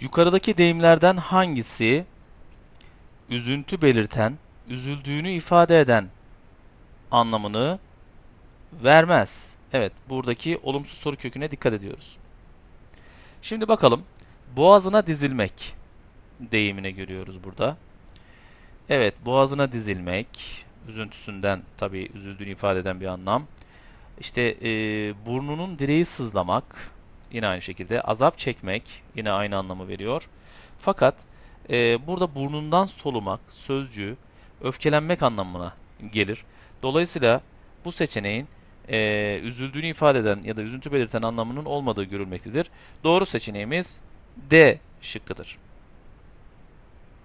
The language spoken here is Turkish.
Yukarıdaki deyimlerden hangisi üzüntü belirten, üzüldüğünü ifade eden anlamını vermez? Evet, buradaki olumsuz soru köküne dikkat ediyoruz. Şimdi bakalım. Boğazına dizilmek deyimini görüyoruz burada. Evet, boğazına dizilmek üzüntüsünden tabii üzüldüğünü ifade eden bir anlam. İşte e, burnunun direği sızlamak, Yine aynı şekilde azap çekmek yine aynı anlamı veriyor. Fakat e, burada burnundan solumak sözcüğü öfkelenmek anlamına gelir. Dolayısıyla bu seçeneğin e, üzüldüğünü ifade eden ya da üzüntü belirten anlamının olmadığı görülmektedir. Doğru seçeneğimiz D şıkkıdır.